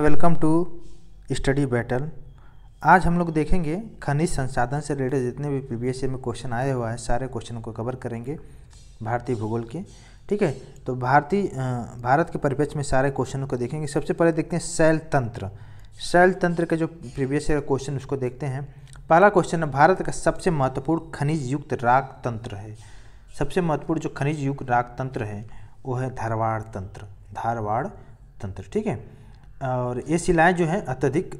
welcome to study battle आज हम लोग देखेंगे खनिज संसाधन से रिलेटेड जितने भी पी में क्वेश्चन आए हुआ है सारे क्वेश्चन को कवर करेंगे भारतीय भूगोल के ठीक है तो भारतीय भारत के परिप्रेक्ष्य में सारे क्वेश्चन को देखेंगे सबसे पहले देखते हैं शैल तंत्र शैल तंत्र के जो प्रीवियस ईयर क्वेश्चन उसको देखते हैं पहला क्वेश्चन है भारत का सबसे महत्वपूर्ण खनिज युक्त राग तंत्र है सबसे महत्वपूर्ण जो खनिज युक्त राग तंत्र है वो है धारवाड़ तंत्र धारवाड़ तंत्र ठीक है और ये शिलाएँ जो हैं अत्यधिक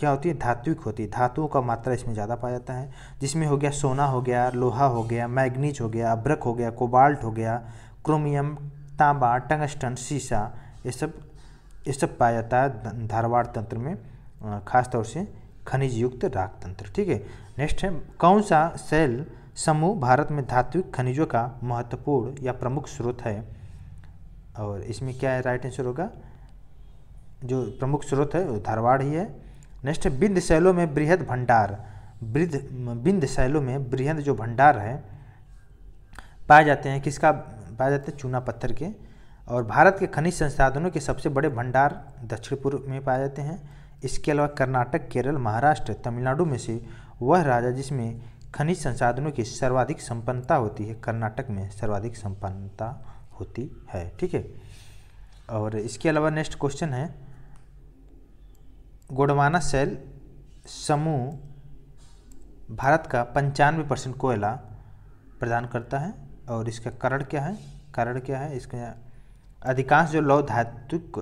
क्या होती है धात्विक होती है धातुओं का मात्रा इसमें ज़्यादा पाया जाता है जिसमें हो गया सोना हो गया लोहा हो गया मैग्नीज हो गया अब्रक हो गया कोबाल्ट हो गया क्रोमियम तांबा टंगस्टन शीशा ये सब ये सब पाया जाता है धारवाड़ तंत्र में खासतौर से खनिज युक्त राग तंत्र ठीक है नेक्स्ट है कौन सा सेल समूह भारत में धात्विक खनिजों का महत्वपूर्ण या प्रमुख स्रोत है और इसमें क्या है राइट आंसर होगा जो प्रमुख स्रोत है वो धारवाड़ ही है नेक्स्ट बिंद शैलों में बृहद भंडार वृद्ध बिंद शैलों में बृहद जो भंडार है पाए जाते हैं किसका पाए जाते हैं चूना पत्थर के और भारत के खनिज संसाधनों के सबसे बड़े भंडार दक्षिण पूर्व में पाए जाते हैं इसके अलावा कर्नाटक केरल महाराष्ट्र तमिलनाडु में से वह राजा जिसमें खनिज संसाधनों की सर्वाधिक संपन्नता होती है कर्नाटक में सर्वाधिक संपन्नता होती है ठीक है और इसके अलावा नेक्स्ट क्वेश्चन है गोडवाना सेल समूह भारत का पंचानवे परसेंट कोयला प्रदान करता है और इसका कारण क्या है कारण क्या है इसका अधिकांश जो लौ धात्विक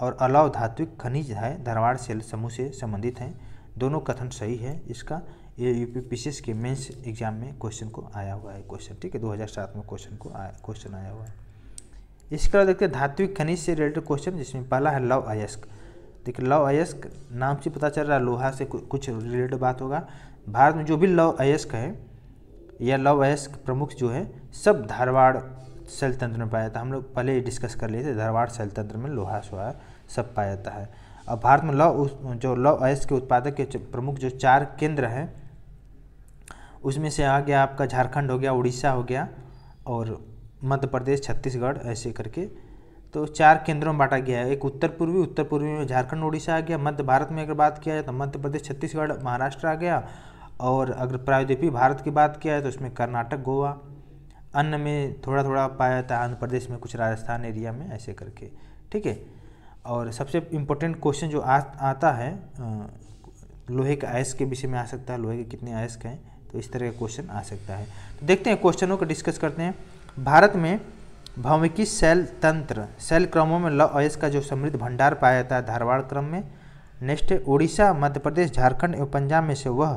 और अलौ धात्विक खनिज है धरवाड़ सेल समूह से संबंधित हैं दोनों कथन सही है इसका ये पी के मेंस एग्जाम में क्वेश्चन को आया हुआ है क्वेश्चन ठीक है 2007 में क्वेश्चन को आया क्वेश्चन आया हुआ है इसके अलावा देखते हैं धात्विक खनिज से रिलेटेड क्वेश्चन जिसमें पहला है लव अयस्क देखिए लव अयस्क नाम से पता चल रहा है लोहा से कुछ रिलेटेड बात होगा भारत में जो भी लव अयस्क है या लव अयस्क प्रमुख जो है सब धारवाड़ शैल तंत्र में पाया जाता है हम लोग पहले डिस्कस कर लिए थे धारवाड़ शैल तंत्र में लोहा सोहा सब पाया जाता है अब भारत में लव जो लव अयस्क के उत्पादक के प्रमुख जो चार केंद्र हैं उसमें से आ गया आपका झारखंड हो गया उड़ीसा हो गया और मध्य प्रदेश छत्तीसगढ़ ऐसे करके तो चार केंद्रों में बांटा गया है एक उत्तर पूर्वी उत्तर पूर्वी में झारखंड उड़ीसा आ गया मध्य भारत में अगर बात किया जाए तो मध्य प्रदेश छत्तीसगढ़ महाराष्ट्र आ गया और अगर प्रायद्वीपीय भारत की बात किया जाए तो उसमें कर्नाटक गोवा अन्य में थोड़ा थोड़ा पाया जाता है आंध्र प्रदेश में कुछ राजस्थान एरिया में ऐसे करके ठीक है और सबसे इम्पोर्टेंट क्वेश्चन जो आ, आता है लोहे का आयस के विषय में आ सकता है लोहे के कितने आयस हैं तो इस तरह का क्वेश्चन आ सकता है तो देखते हैं क्वेश्चनों को डिस्कस करते हैं भारत में भौमिकी सेल तंत्र सेल क्रमों में लौ अयस का जो समृद्ध भंडार पाया जाता है धारवाड़ क्रम में नेक्स्ट उड़ीसा मध्य प्रदेश झारखंड एवं पंजाब में से वह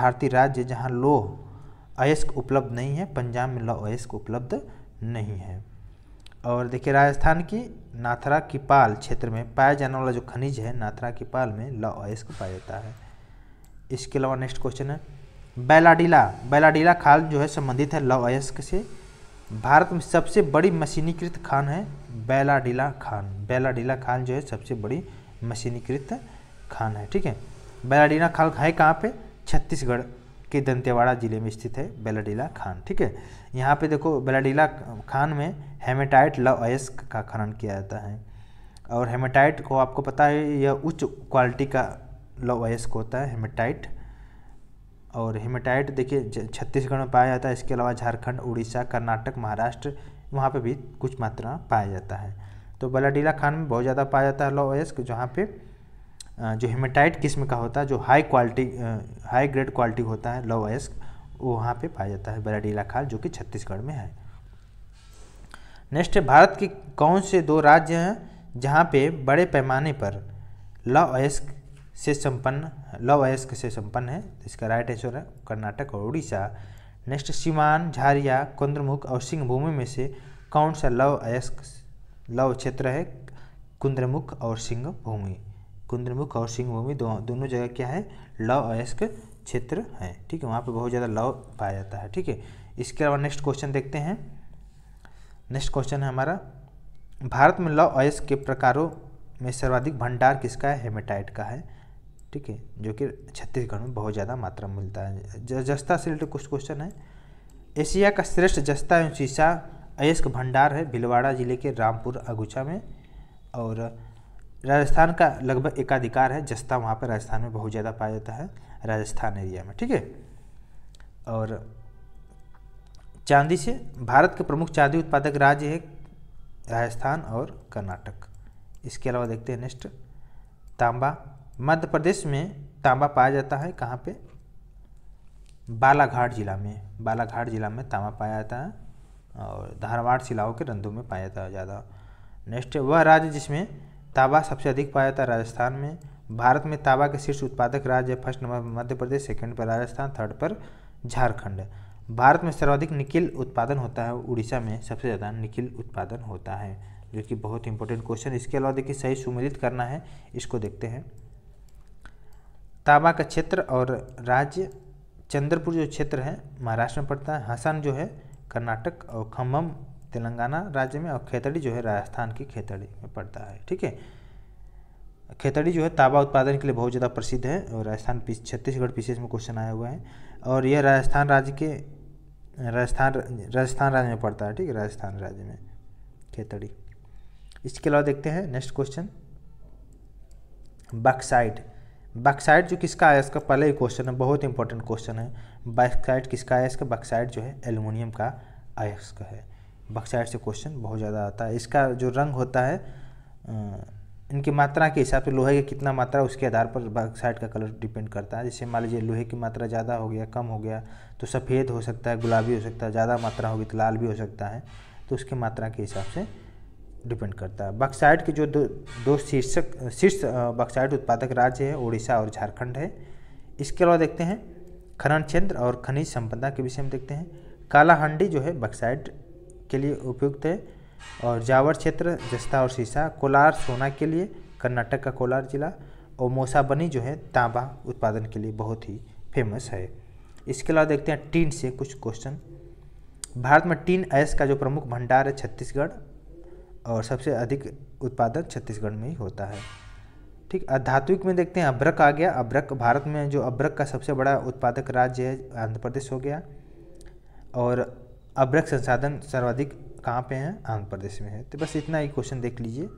भारतीय राज्य जहाँ लोह अयस्क उपलब्ध नहीं है पंजाब में लौह अयस्क उपलब्ध नहीं है और देखिए राजस्थान की नाथरा की पाल क्षेत्र में पाया जाने वाला जो खनिज है नाथरा की पाल में लौ अयस्क पाया जाता है इसके अलावा नेक्स्ट क्वेश्चन है बैलाडीला बैलाडीला खाल जो है संबंधित है लौ अयस्क से भारत में सबसे बड़ी मशीनीकृत खान है बेलाडीला खान बेलाडीला खान जो है सबसे बड़ी मशीनीकृत खान है ठीक है बेलाडीला खान है कहाँ पे छत्तीसगढ़ के दंतेवाड़ा जिले में स्थित है बेलाडीला खान ठीक है यहाँ पे देखो बेलाडीला खान में हेमेटाइट अयस्क का खनन किया जाता है और हेमेटाइट को आपको पता है यह उच्च क्वालिटी का लव अयस्क होता है हेमेटाइट और हेमेटाइट देखिए छत्तीसगढ़ में पाया जाता है इसके अलावा झारखंड उड़ीसा कर्नाटक महाराष्ट्र वहाँ पे भी कुछ मात्रा पाया जाता है तो बलाडीला खान में बहुत ज़्यादा पाया जाता है लो एस्क जहाँ पे जो हेमेटाइट किस्म का होता है जो high quality high grade quality होता है लो एस्क वो वहाँ पर पाया जाता है बलाडीला खान जो कि छत्तीसगढ़ में है नेक्स्ट भारत के कौन से दो राज्य हैं जहाँ पे बड़े पैमाने पर लॉ अयस्क से संपन्न लवयस्क से संपन्न है तो इसका राइट आंसर है कर्नाटक और उड़ीसा नेक्स्ट सीमान झारिया कुंद्रमुख और सिंहभूमि में से कौन सा लव अयस्क लव क्षेत्र है कुंद्रमुख और सिंहभूमि कुंद्रमुख और सिंहभूमि दो, दोनों जगह क्या है लव अयस्क क्षेत्र है ठीक है वहाँ पे बहुत ज़्यादा लव पाया जाता है ठीक है इसके अलावा नेक्स्ट क्वेश्चन देखते हैं नेक्स्ट क्वेश्चन है हमारा भारत में लव अयस्क के प्रकारों में सर्वाधिक भंडार किसका है हेमेटाइट का है ठीक है जो कि छत्तीसगढ़ में बहुत ज़्यादा मात्रा में मिलता है जस्ता से रिलेटेड कुछ क्वेश्चन है एशिया का श्रेष्ठ जस्ता एवं शीशा अयस्क भंडार है भिलवाड़ा जिले के रामपुर अगुचा में और राजस्थान का लगभग एकाधिकार है जस्ता वहाँ पर राजस्थान में बहुत ज़्यादा पाया जाता है राजस्थान एरिया में ठीक है और चांदी से भारत के प्रमुख चांदी उत्पादक राज्य है राजस्थान और कर्नाटक इसके अलावा देखते हैं नेक्स्ट तांबा मध्य प्रदेश में तांबा पाया जाता है कहाँ पे बालाघाट जिला में बालाघाट जिला में तांबा पाया जाता है और धारवाड़ शिलाओं के रंधों में पाया जाता है ज़्यादा नेक्स्ट वह राज्य जिसमें तांबा सबसे अधिक पाया जाता है राजस्थान में भारत में तांबा के शीर्ष उत्पादक राज्य है फर्स्ट नंबर पर मध्य प्रदेश सेकेंड पर राजस्थान थर्ड पर झारखंड भारत में सर्वाधिक निकिल उत्पादन होता है उड़ीसा में सबसे ज़्यादा निकिल उत्पादन होता है जो कि बहुत इंपॉर्टेंट क्वेश्चन इसके अलावा देखिए सही सुमिलित करना है इसको देखते हैं ताबा का क्षेत्र और राज्य चंद्रपुर जो क्षेत्र है महाराष्ट्र में पड़ता है हसन जो है कर्नाटक और खम्भम तेलंगाना राज्य में और खेतड़ी जो है राजस्थान की खेतड़ी में पड़ता है ठीक है खेतड़ी जो है ताबा उत्पादन के लिए बहुत ज़्यादा प्रसिद्ध है और राजस्थान पीस छत्तीसगढ़ पीछे में क्वेश्चन आया हुआ है और यह राजस्थान राज्य के राजस्थान राजस्थान राज्य में पड़ता है ठीक है राजस्थान राज्य में खेतड़ी इसके अलावा देखते हैं नेक्स्ट क्वेश्चन बक्साइड बैकसाइड जो किसका आया इसका पहले ही क्वेश्चन है बहुत इंपॉर्टेंट क्वेश्चन है बैकसाइड किसका आया इसका बैकसाइड जो है एल्यूमिनियम का आयस का है बक्साइड से क्वेश्चन बहुत ज़्यादा आता है इसका जो रंग होता है इनकी मात्रा के हिसाब से लोहे की कितना मात्रा उसके आधार पर बक्साइड का कलर डिपेंड करता है जैसे मान लीजिए लोहे की मात्रा ज़्यादा हो गया कम हो गया तो सफ़ेद हो सकता है गुलाबी हो सकता है ज़्यादा मात्रा होगी तो लाल भी हो सकता है तो उसकी मात्रा के हिसाब से डिपेंड करता है बक्साइड के जो दो दो शीर्षक शीर्ष बक्साइड उत्पादक राज्य है उड़ीसा और झारखंड है इसके अलावा देखते हैं खनन क्षेत्र और खनिज संपदा के विषय में देखते हैं कालाहांडी जो है बक्साइड के लिए उपयुक्त है और जावर क्षेत्र जस्ता और शीशा कोलार सोना के लिए कर्नाटक का कोलार जिला और मोसाबनी जो है तांबा उत्पादन के लिए बहुत ही फेमस है इसके अलावा देखते हैं टीन से कुछ क्वेश्चन भारत में टीन ऐस का जो प्रमुख भंडार है छत्तीसगढ़ और सबसे अधिक उत्पादन छत्तीसगढ़ में ही होता है ठीक आध्यात्मिक में देखते हैं अभ्रक आ गया अभ्रक भारत में जो अभ्रक का सबसे बड़ा उत्पादक राज्य है आंध्र प्रदेश हो गया और अभ्रक संसाधन सर्वाधिक कहाँ पे हैं आंध्र प्रदेश में है तो बस इतना ही क्वेश्चन देख लीजिए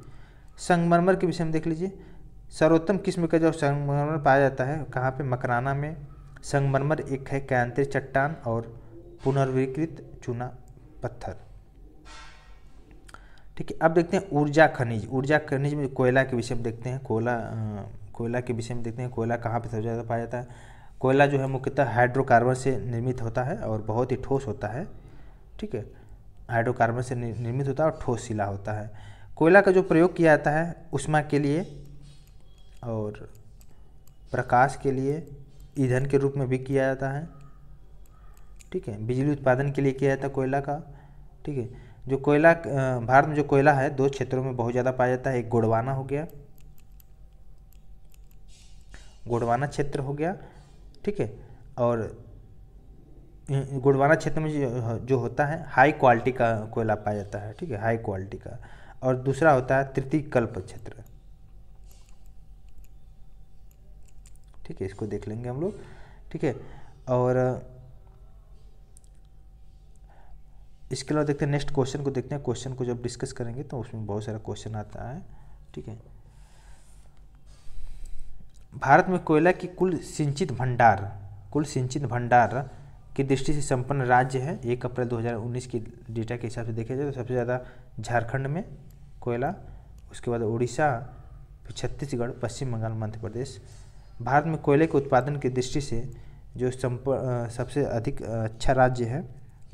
संगमरमर के विषय में देख लीजिए सर्वोत्तम किस्म का जो संगमरमर पाया जाता है कहाँ पे मकराना में संगमरमर एक है कैंतरी चट्टान और पुनर्वीकृत चूना पत्थर ठीक है अब देखते हैं ऊर्जा खनिज ऊर्जा खनिज में कोयला के विषय में देखते हैं कोयला कोयला के विषय में देखते हैं कोयला कहाँ पर सबसे ज़्यादा पाया जाता है कोयला जो है मुख्यतः हाइड्रोकार्बन से निर्मित होता है और बहुत ही ठोस होता है ठीक है हाइड्रोकार्बन से निर्मित होता है और ठोस शिला होता है कोयला का जो प्रयोग किया जाता है उष्मा के लिए और प्रकाश के लिए ईंधन के रूप में भी किया जाता है ठीक है बिजली उत्पादन के लिए किया जाता है कोयला का ठीक है जो कोयला भारत में जो कोयला है दो क्षेत्रों में बहुत ज़्यादा पाया जाता है एक गोडवाना हो गया गोडवाना क्षेत्र हो गया ठीक है और गुड़वाना क्षेत्र में जो, जो होता है हाई क्वालिटी का कोयला पाया जाता है ठीक है हाई क्वालिटी का और दूसरा होता है तृतीय कल्प क्षेत्र ठीक है इसको देख लेंगे हम लोग ठीक है और इसके अलावा देखते हैं नेक्स्ट क्वेश्चन को देखते हैं क्वेश्चन को जब डिस्कस करेंगे तो उसमें बहुत सारा क्वेश्चन आता है ठीक है भारत में कोयला की कुल सिंचित भंडार कुल सिंचित भंडार की दृष्टि से संपन्न राज्य है एक अप्रैल 2019 की डेटा के हिसाब से देखा जाए तो सबसे ज़्यादा झारखंड में कोयला उसके बाद उड़ीसा फिर छत्तीसगढ़ पश्चिम बंगाल मध्य प्रदेश भारत में कोयले के उत्पादन की दृष्टि से जो सबसे अधिक अच्छा राज्य है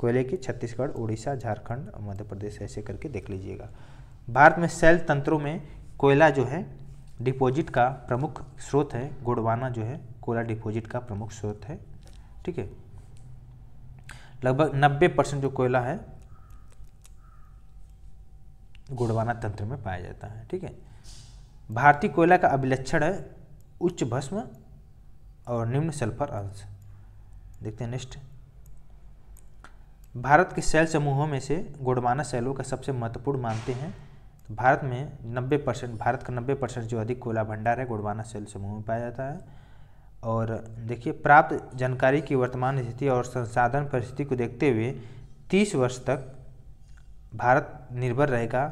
कोयले की छत्तीसगढ़ उड़ीसा झारखंड मध्य प्रदेश ऐसे करके देख लीजिएगा भारत में सेल तंत्रों में कोयला जो है डिपॉजिट का प्रमुख स्रोत है गुड़वाना जो है कोयला डिपॉजिट का प्रमुख स्रोत है ठीक है लगभग 90 परसेंट जो कोयला है गुड़वाना तंत्र में पाया जाता है ठीक है भारतीय कोयला का अभिलक्षण है उच्च भस्म और निम्न सल्फर अंश देखते हैं नेक्स्ट भारत के सेल समूहों में से गोडवाना सेलों का सबसे महत्वपूर्ण मानते हैं भारत में 90 परसेंट भारत का 90 परसेंट जो अधिक कोयला भंडार है गोडवाना सेल समूह में पाया जाता है और देखिए प्राप्त जानकारी की वर्तमान स्थिति और संसाधन परिस्थिति को देखते हुए 30 वर्ष तक भारत निर्भर रहेगा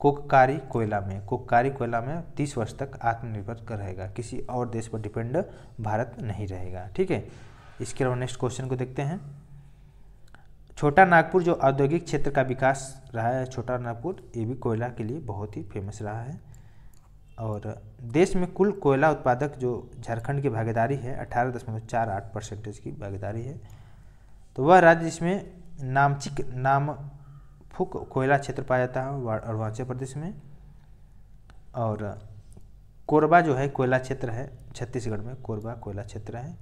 कोककारी कोयला में कोककारी कोयला में 30 वर्ष तक आत्मनिर्भर रहेगा किसी और देश पर डिपेंड भारत नहीं रहेगा ठीक है इसके अलावा नेक्स्ट क्वेश्चन को देखते हैं छोटा नागपुर जो औद्योगिक क्षेत्र का विकास रहा है छोटा नागपुर ये भी कोयला के लिए बहुत ही फेमस रहा है और देश में कुल कोयला उत्पादक जो झारखंड की भागीदारी है अठारह दशमलव चार आठ परसेंटेज की भागीदारी है तो वह राज्य जिसमें नामचिक नाम फुक कोयला क्षेत्र पाया जाता है अरुणाचल प्रदेश में और कोरबा जो है कोयला क्षेत्र है छत्तीसगढ़ में कोरबा कोयला क्षेत्र है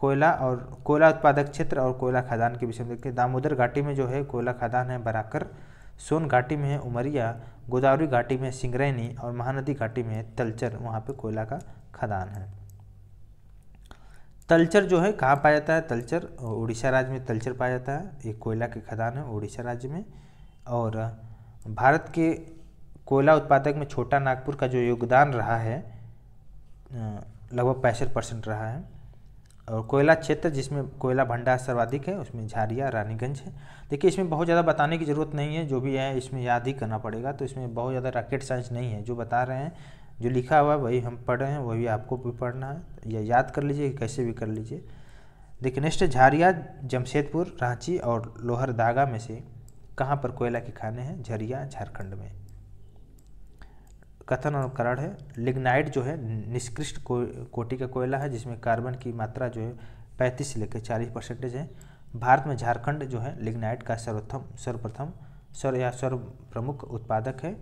कोयला और कोयला उत्पादक क्षेत्र और कोयला खदान के विषय में देखते हैं दामोदर घाटी में जो है कोयला खदान है बराकर सोन घाटी में है उमरिया गोदावरी घाटी में सिंगरैनी और महानदी घाटी में है तलचर वहाँ पर कोयला का खदान है तलचर जो है कहाँ पाया जाता है तलचर उड़ीसा राज्य में तलचर पाया जाता है ये कोयला के खदान है उड़ीसा राज्य में और भारत के कोयला उत्पादक में छोटा नागपुर का जो योगदान रहा है लगभग पैंसठ परसेंट रहा है और कोयला क्षेत्र जिसमें कोयला भंडार सर्वाधिक है उसमें झारिया रानीगंज है देखिए इसमें बहुत ज़्यादा बताने की ज़रूरत नहीं है जो भी है इसमें याद ही करना पड़ेगा तो इसमें बहुत ज़्यादा रॉकेट साइंस नहीं है जो बता रहे हैं जो लिखा हुआ है वही हम पढ़ रहे हैं वही आपको भी पढ़ना है तो या याद कर लीजिए कैसे भी कर लीजिए देखिए नेक्स्ट झारिया जमशेदपुर रांची और लोहरदागा में से कहाँ पर कोयला के खाने हैं झरिया झारखंड में कथन और करण है लिग्नाइट जो है निष्कृष्ट को, कोटि का कोयला है जिसमें कार्बन की मात्रा जो है पैंतीस से लेकर चालीस परसेंटेज है भारत में झारखंड जो है लिग्नाइट का सर्वोत्तम सर्वप्रथम सर्व या सर्व प्रमुख उत्पादक है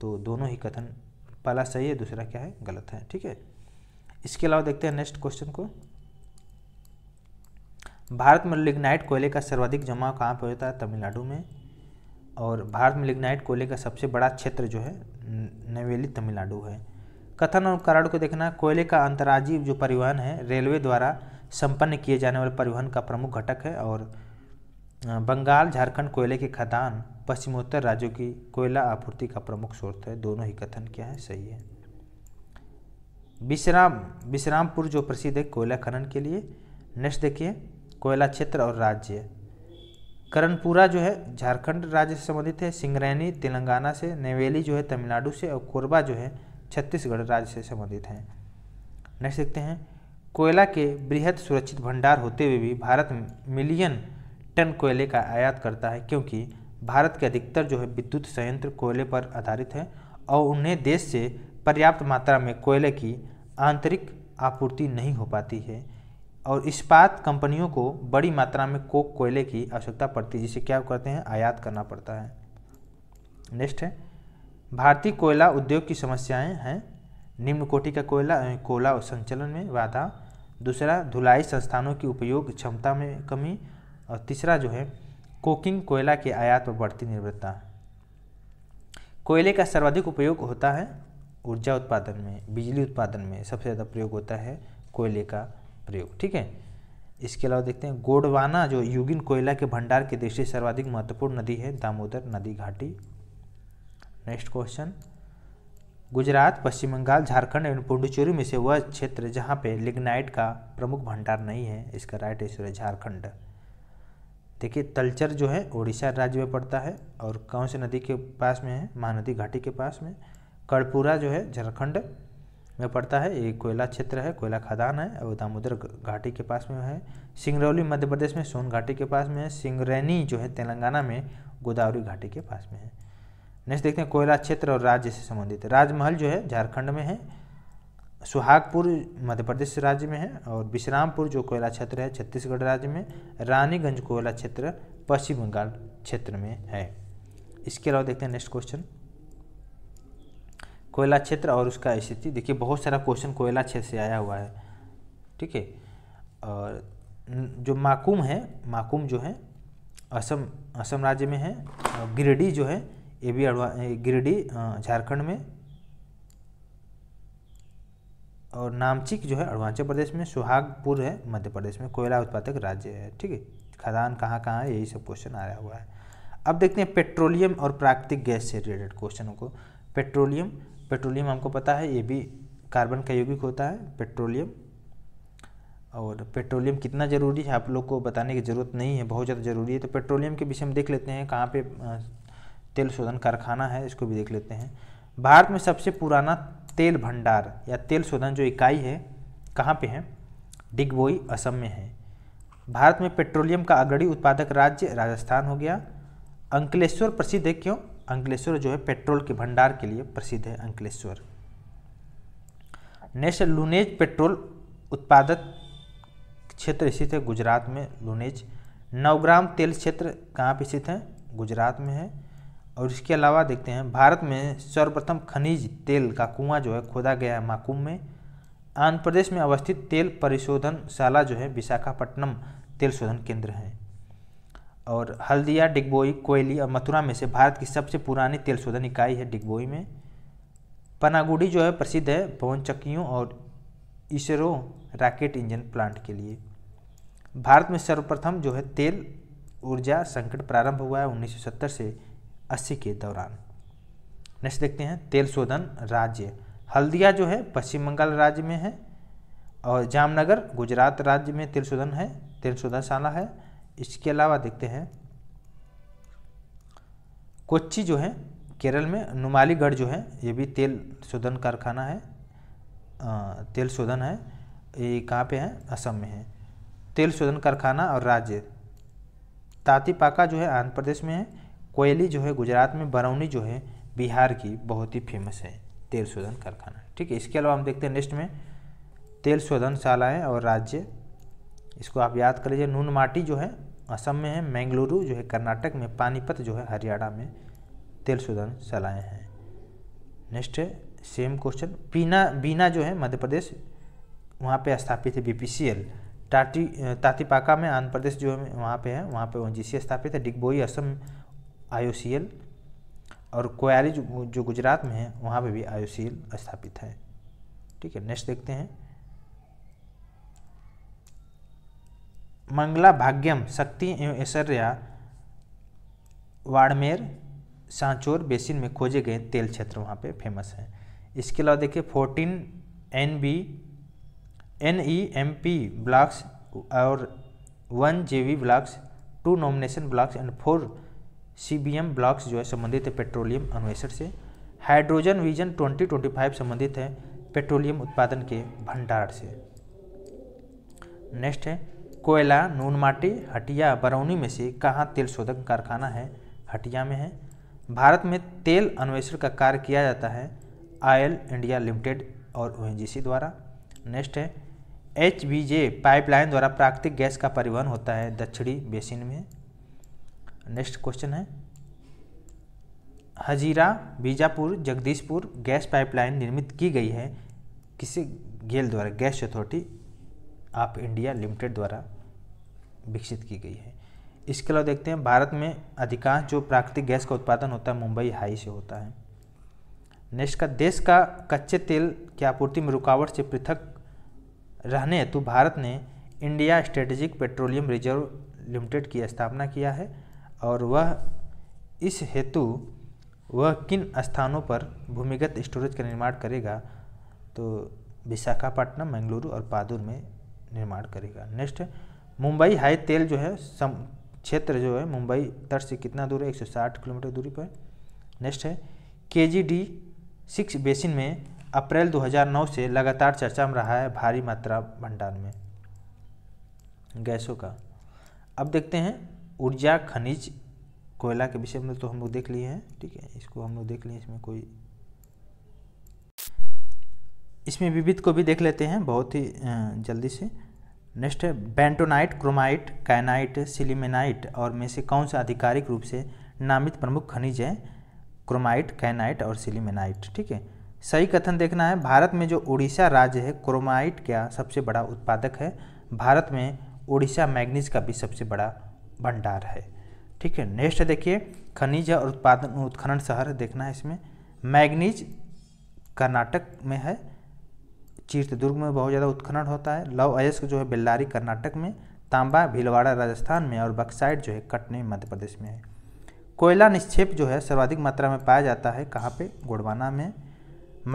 तो दोनों ही कथन पहला सही है दूसरा क्या है गलत है ठीक है इसके अलावा देखते हैं नेक्स्ट क्वेश्चन को भारत में लिग्नाइट कोयले का सर्वाधिक जमा कहाँ पर होता है तमिलनाडु में और भारत में लिग्नाइट कोयले का सबसे बड़ा क्षेत्र जो है नवेली तमिलनाडु है कथन और कारण को देखना कोयले का अंतर्राज्यीय जो परिवहन है रेलवे द्वारा संपन्न किए जाने वाले परिवहन का प्रमुख घटक है और बंगाल झारखंड कोयले के खदान पश्चिमोत्तर राज्यों की कोयला आपूर्ति का प्रमुख स्रोत है दोनों ही कथन क्या है सही है विश्राम विश्रामपुर जो प्रसिद्ध है कोयला खनन के लिए नेक्स्ट देखिए कोयला क्षेत्र और राज्य करणपुरा जो है झारखंड राज्य से संबंधित है सिंगरैनी तेलंगाना से नेवेली जो है तमिलनाडु से और कोरबा जो है छत्तीसगढ़ राज्य से संबंधित हैं नेक्स्ट देखते हैं कोयला के बृहद सुरक्षित भंडार होते हुए भी भारत मिलियन टन कोयले का आयात करता है क्योंकि भारत के अधिकतर जो है विद्युत संयंत्र कोयले पर आधारित हैं और उन्हें देश से पर्याप्त मात्रा में कोयले की आंतरिक आपूर्ति नहीं हो पाती है और इस्पात कंपनियों को बड़ी मात्रा में कोक कोयले की आवश्यकता पड़ती है जिसे क्या करते हैं आयात करना पड़ता है नेक्स्ट है भारतीय कोयला उद्योग की समस्याएं हैं निम्न कोटि का कोयला कोयला संचलन में बाधा दूसरा धुलाई संस्थानों की उपयोग क्षमता में कमी और तीसरा जो है कोकिंग कोयला के आयात पर बढ़ती निर्भरता कोयले का सर्वाधिक उपयोग होता है ऊर्जा उत्पादन में बिजली उत्पादन में सबसे ज़्यादा प्रयोग होता है कोयले का प्रयोग ठीक है इसके अलावा देखते हैं गोडवाना जो युगिन कोयला के भंडार की दृष्टि से सर्वाधिक महत्वपूर्ण नदी है दामोदर नदी घाटी नेक्स्ट क्वेश्चन गुजरात पश्चिम बंगाल झारखंड एवं पुडुचेरी में से वह क्षेत्र जहाँ पे लिग्नाइट का प्रमुख भंडार नहीं है इसका राइट आंसर है झारखंड देखिए तलचर जो है उड़ीसा राज्य में पड़ता है और कौन से नदी के पास में है महानदी घाटी के पास में कर्पूरा जो है झारखंड में पड़ता है ये कोयला क्षेत्र है कोयला खदान है और दामोदर घाटी के पास में है सिंगरौली मध्य प्रदेश में सोन घाटी के पास में है सिंगरैनी जो है तेलंगाना में गोदावरी घाटी के पास में है नेक्स्ट देखते हैं कोयला क्षेत्र और राज्य से संबंधित राजमहल जो है झारखंड में है सुहागपुर मध्य प्रदेश राज्य में है और विश्रामपुर जो कोयला क्षेत्र है छत्तीसगढ़ राज्य में रानीगंज कोयला क्षेत्र पश्चिम बंगाल क्षेत्र में है इसके अलावा देखते हैं नेक्स्ट क्वेश्चन कोयला क्षेत्र और उसका स्थिति देखिए बहुत सारा क्वेश्चन कोयला क्षेत्र से आया हुआ है ठीक है और जो माकूम है माकूम जो है असम असम राज्य में है गिरिडीह जो है ये भी अड़वा झारखंड में और नामचिक जो है अरुणाचल प्रदेश में सुहागपुर है मध्य प्रदेश में कोयला उत्पादक राज्य है ठीक है खदान कहाँ कहाँ है यही सब क्वेश्चन आया हुआ है अब देखते हैं पेट्रोलियम और प्राकृतिक गैस से रिलेटेड क्वेश्चनों को पेट्रोलियम पेट्रोलियम हमको पता है ये भी कार्बन का यौगिक होता है पेट्रोलियम और पेट्रोलियम कितना ज़रूरी है आप लोग को बताने की ज़रूरत नहीं है बहुत ज़्यादा ज़रूरी है तो पेट्रोलियम के विषय में देख लेते हैं कहाँ पे तेल शोधन कारखाना है इसको भी देख लेते हैं भारत में सबसे पुराना तेल भंडार या तेल शोधन जो इकाई है कहाँ पे है डिगबोई असम में है भारत में पेट्रोलियम का अग्रणी उत्पादक राज्य राजस्थान हो गया अंकलेश्वर प्रसिद्ध है क्यों अंकलेश्वर जो है पेट्रोल के भंडार के लिए प्रसिद्ध है अंकलेश्वर नेक्स्ट लुनेज पेट्रोल उत्पादक क्षेत्र स्थित है गुजरात में लुनेज नवग्राम तेल क्षेत्र कहाँ पर स्थित है गुजरात में है और इसके अलावा देखते हैं भारत में सर्वप्रथम खनिज तेल का कुआं जो है खोदा गया है माकुम में आंध्र प्रदेश में अवस्थित तेल परिशोधनशाला जो है विशाखापट्टनम तेल शोधन केंद्र है और हल्दिया डिगबोई कोयली और मथुरा में से भारत की सबसे पुरानी तेल शोधन इकाई है डिगबोई में पनागुडी जो है प्रसिद्ध है पवन चक्कियों और इसरो रॉकेट इंजन प्लांट के लिए भारत में सर्वप्रथम जो है तेल ऊर्जा संकट प्रारंभ हुआ है 1970 से 80 के दौरान नेक्स्ट देखते हैं तेल शोधन राज्य हल्दिया जो है पश्चिम बंगाल राज्य में है और जामनगर गुजरात राज्य में तेल शोधन है तेल शोधनशाला है इसके अलावा देखते हैं कोच्चि जो है केरल में नुमालीगढ़ जो है ये भी तेल शोधन कारखाना है आ, तेल शोधन है ये कहाँ पे है असम में है तेल शोधन कारखाना और राज्य तातीपाका जो है आंध्र प्रदेश में है कोयली जो है गुजरात में बरौनी जो है बिहार की बहुत ही फेमस है तेल शोधन कारखाना ठीक है इसके अलावा हम देखते हैं नेक्स्ट में तेल शोधनशालाएँ और राज्य इसको आप याद कर लीजिए नून माटी जो है असम में है मैंगलुरु जो है कर्नाटक में पानीपत जो है हरियाणा में तेल शोधन शालाएँ हैं नेक्स्ट है सेम क्वेश्चन बीना बीना जो है मध्य प्रदेश वहाँ पे स्थापित है बीपीसीएल टाटी तातीपाका में आंध्र प्रदेश जो है वहाँ पे है वहाँ पे ओ स्थापित है डिगबोई असम आईओसीएल और कोयाली जो, जो गुजरात में है वहाँ पे भी आईओसीएल स्थापित है ठीक है नेक्स्ट देखते हैं मंगला भाग्यम शक्ति एवं ऐश्वर्या वाड़मेर सांचोर बेसिन में खोजे गए तेल क्षेत्र वहाँ पे फेमस है इसके अलावा देखिए fourteen N B N E M P blocks और one J V blocks two nomination blocks and four C B M blocks जो है संबंधित है पेट्रोलियम अन्वेषण से हाइड्रोजन विजन 2025 संबंधित है पेट्रोलियम उत्पादन के भंडार से नेक्स्ट है कोयला नूनमाटी हटिया बरौनी में से कहाँ तेल शोधक कारखाना है हटिया में है भारत में तेल अन्वेषण का कार्य किया जाता है आयल इंडिया लिमिटेड और ओ द्वारा नेक्स्ट है एच बी जे पाइपलाइन द्वारा प्राकृतिक गैस का परिवहन होता है दक्षिणी बेसिन में नेक्स्ट क्वेश्चन है हजीरा बीजापुर जगदीशपुर गैस पाइपलाइन निर्मित की गई है किसी गेल द्वारा gas authority of India limited द्वारा विकसित की गई है इसके अलावा देखते हैं भारत में अधिकांश जो प्राकृतिक गैस का उत्पादन होता है मुंबई हाई से होता है नेक्स्ट का देश का कच्चे तेल की आपूर्ति में रुकावट से पृथक रहने हेतु भारत ने India strategic petroleum reserve limited की स्थापना किया है और वह इस हेतु वह किन स्थानों पर भूमिगत स्टोरेज का निर्माण करेगा तो विशाखापट्टनम मंगलुरु और पादुर में निर्माण करेगा नेक्स्ट मुंबई हाई तेल जो है सम क्षेत्र जो है मुंबई तट से कितना दूर है 160 किलोमीटर दूरी पर नेक्स्ट है के जी डी सिक्स बेसिन में अप्रैल 2009 से लगातार चर्चा में रहा है भारी मात्रा भंडार में गैसों का अब देखते हैं ऊर्जा खनिज कोयला के विषय में तो हम लोग देख लिए हैं ठीक है इसको हम लोग देख लिए इसमें कोई इसमें विविध को भी देख लेते हैं बहुत ही जल्दी से नेक्स्ट है बेंटोनाइट क्रोमाइट कैनाइट सिलिमेनाइट और में से कौन सा आधिकारिक रूप से नामित प्रमुख खनिज है क्रोमाइट कैनाइट और सिलिमेनाइट ठीक है सही कथन देखना है भारत में जो उड़ीसा राज्य है क्रोमाइट का सबसे बड़ा उत्पादक है भारत में उड़ीसा मैग्नीज का भी सबसे बड़ा भंडार है ठीक है नेक्स्ट देखिए खनिज और उत्पादन उत्खनन शहर देखना है इसमें मैग्नीज कर्नाटक में है चीर्थदुर्ग में बहुत ज़्यादा उत्खनन होता है लव अयस्क जो है बेल्लारी कर्नाटक में तांबा भीलवाड़ा राजस्थान में और बक्साइड जो है कटनी मध्य प्रदेश में है कोयला निक्षेप जो है सर्वाधिक मात्रा में पाया जाता है कहाँ पे गोडवाना में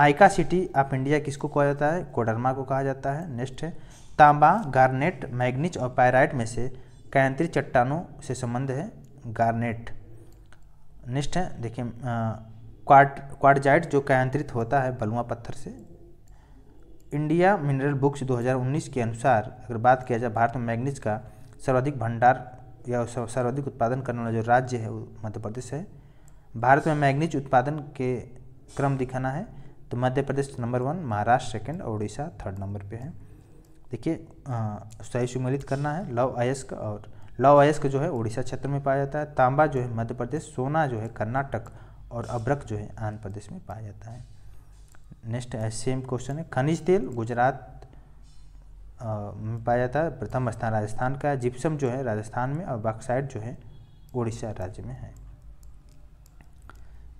माइका सिटी ऑफ इंडिया किसको कहा जाता है कोडरमा को कहा जाता है नेक्स्ट है तांबा गार्नेट मैग्निच और पायराइट में से कैंत्री चट्टानों से संबंध है गार्नेट नेक्स्ट है देखिए क्वाड क्वाडजाइट जो कैंत्रित होता है बलुआ पत्थर से इंडिया मिनरल बुक्स 2019 के अनुसार अगर बात किया जाए भारत में मैग्नीज का सर्वाधिक भंडार या सर्वाधिक उत्पादन करने वाला जो राज्य है वो मध्य प्रदेश है भारत में मैग्नीज उत्पादन के क्रम दिखाना है तो Madhya Pradesh number one Maharashtra second और उड़ीसा थर्ड नंबर पे है देखिए सही सुमेलित करना है लव अयस्क और लव अयस्क जो है उड़ीसा क्षेत्र में पाया जाता है तांबा जो है मध्य प्रदेश सोना जो है कर्नाटक और अब्रक जो है आंध्र प्रदेश में पाया जाता है नेक्स्ट सेम क्वेश्चन है खनिज तेल गुजरात में पाया जाता है प्रथम स्थान राजस्थान का है जिप्सम जो है राजस्थान में और बाक्साइड जो है उड़ीसा राज्य में है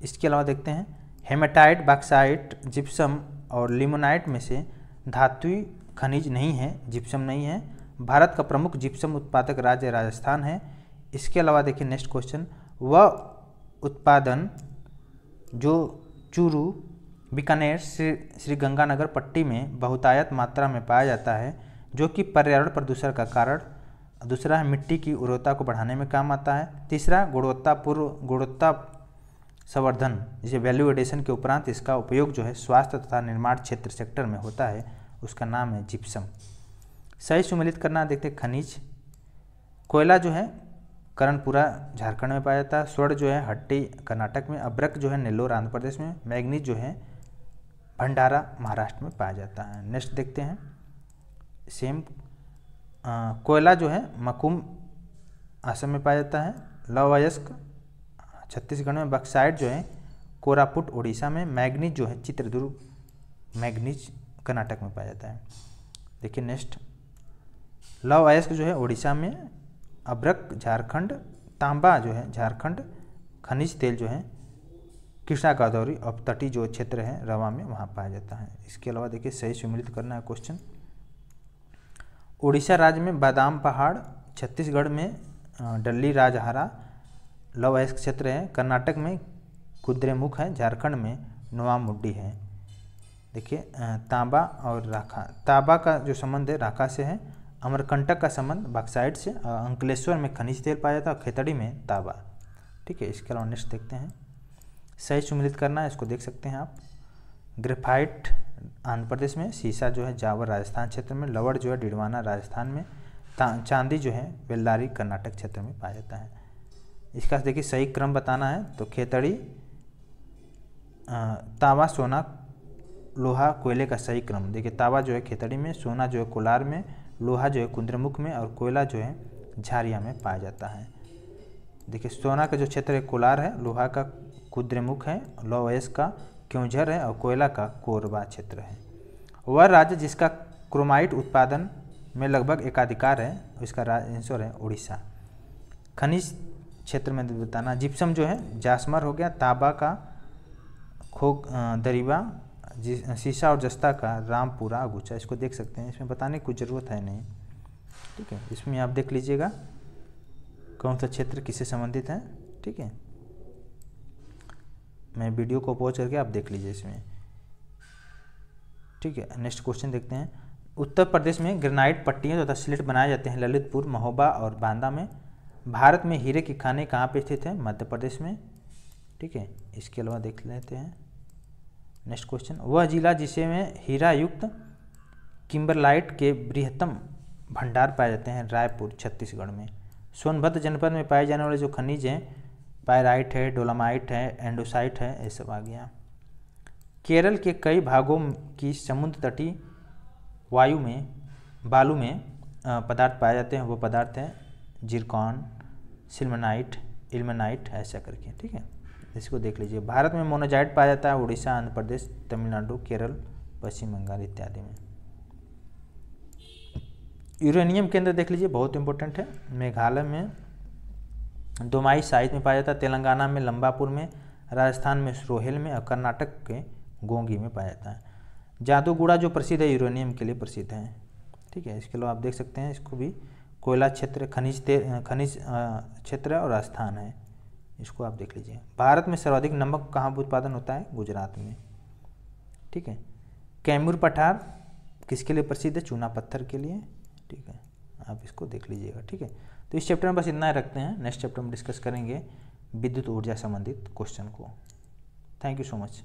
इसके अलावा देखते हैं हेमेटाइट बाक्साइट जिप्सम और लिमोनाइट में से धातु खनिज नहीं है जिप्सम नहीं है भारत का प्रमुख जिप्सम उत्पादक राज्य राजस्थान है इसके अलावा देखिए नेक्स्ट क्वेश्चन वह उत्पादन जो चूरू बीकानेर श्री श्री गंगानगर पट्टी में बहुतायत मात्रा में पाया जाता है जो कि पर्यावरण प्रदूषण का कारण दूसरा है मिट्टी की उर्वरता को बढ़ाने में काम आता है तीसरा गुणवत्तापूर्व गुणवत्ता संवर्धन जिसे वैल्यू एडिशन के उपरांत इसका उपयोग जो है स्वास्थ्य तथा निर्माण क्षेत्र सेक्टर में होता है उसका नाम है जिप्सम सही सुमिलित करना देखते खनिज कोयला जो है करणपुरा झारखंड में पाया जाता है स्वर्ण जो है हट्टी कर्नाटक में अब्रक जो है नेल्लोर आंध्र प्रदेश में मैग्नीज जो है भंडारा महाराष्ट्र में पाया जाता है नेक्स्ट देखते हैं सेम कोयला जो है मकुम असम में पाया जाता है लवयस्क छत्तीसगढ़ में बक्साइड जो है कोरापुट उड़ीसा में मैग्नीज जो है चित्रदुर्ग मैग्नीज कर्नाटक में पाया जाता है देखिए नेक्स्ट लव अयस्क जो है उड़ीसा में अब्रक झारखंड तांबा जो है झारखंड खनिज तेल जो है कृष्णा कादौरी और तटी जो क्षेत्र है रवा में वहाँ पाया जाता है इसके अलावा देखिए सही सुमिलित करना है क्वेश्चन उड़ीसा राज्य में बादाम पहाड़ छत्तीसगढ़ में डल्ली राजहारा लव एस्क क्षेत्र है कर्नाटक में कुद्रेमुख है झारखंड में नवामुड्डी है देखिए तांबा और राखा तांबा का जो संबंध है राखा से है अमरकंटक का संबंध बाक्साइड से अंकलेश्वर में खनिज तेल पाया जाता है और खेतड़ी में तांबा ठीक है इसके अलावा नेक्स्ट देखते हैं सही सुमिलित करना है इसको देख सकते हैं आप ग्रेफाइट आंध्र प्रदेश में शीशा जो है जावर राजस्थान क्षेत्र में लवड़ जो है डिडवाना राजस्थान में चांदी जो है बेल्लारी कर्नाटक क्षेत्र में पाया जाता है इसका देखिए सही क्रम बताना है तो खेतड़ी तावा सोना लोहा कोयले का सही क्रम देखिए तावा जो है खेतड़ी में सोना जो है कोलार में लोहा जो है कुंद्रमुख में और कोयला जो है झारिया में पाया जाता है देखिए सोना का जो क्षेत्र है कोलार है लोहा का कुद्रमुख है लोवयस का क्योंझर है और कोयला का कोरबा क्षेत्र है वह राज्य जिसका क्रोमाइट उत्पादन में लगभग एकाधिकार है उसका आंसर है उड़ीसा खनिज क्षेत्र में बताना जिप्सम जो है जासमर हो गया ताबा का खो दरीबा शीशा और जस्ता का रामपुरा गुच्छा इसको देख सकते हैं इसमें बताने की ज़रूरत है नहीं ठीक है इसमें आप देख लीजिएगा कौन सा क्षेत्र किससे संबंधित है ठीक है मैं वीडियो को पॉज करके आप देख लीजिए इसमें ठीक है नेक्स्ट क्वेश्चन देखते हैं उत्तर प्रदेश में ग्रेनाइट पट्टियाँ तथा स्लेट बनाए जाते हैं ललितपुर महोबा और बांदा में भारत में हीरे की खाने कहाँ पर स्थित है मध्य प्रदेश में ठीक है इसके अलावा देख लेते हैं नेक्स्ट क्वेश्चन वह जिला जिसे में हीरा युक्त किम्बरलाइट के बृहत्तम भंडार पाए जाते हैं रायपुर छत्तीसगढ़ में सोनभद्र जनपद में पाए जाने वाले जो खनिज हैं पायराइट है डोलामाइट है एंडोसाइट है ये सब आ गया केरल के कई भागों की समुद्र तटी वायु में बालू में पदार्थ पाए जाते हैं वो पदार्थ हैं जिरकॉन सिल्मनाइट इल्मनाइट ऐसा करके ठीक है इसको देख लीजिए भारत में मोनोजाइट पाया जाता है उड़ीसा आंध्र प्रदेश तमिलनाडु केरल पश्चिम बंगाल इत्यादि में यूरेनियम केंद्र देख लीजिए बहुत इंपॉर्टेंट है मेघालय में दोमाई साइज में पाया जाता है तेलंगाना में लंबापुर में राजस्थान में सरोहेल में और कर्नाटक के गोंगी में पाया जाता है जादूगुड़ा जो प्रसिद्ध है यूरेनियम के लिए प्रसिद्ध है ठीक है इसके अलावा आप देख सकते हैं इसको भी कोयला क्षेत्र खनिज खनिज क्षेत्र और स्थान है इसको आप देख लीजिए भारत में सर्वाधिक नमक कहाँ उत्पादन होता है गुजरात में ठीक है कैमूर पठार किसके लिए प्रसिद्ध है चूना पत्थर के लिए ठीक है आप इसको देख लीजिएगा ठीक है तो इस चैप्टर में बस इतना ही रखते हैं नेक्स्ट चैप्टर में डिस्कस करेंगे विद्युत ऊर्जा संबंधित क्वेश्चन को थैंक यू सो मच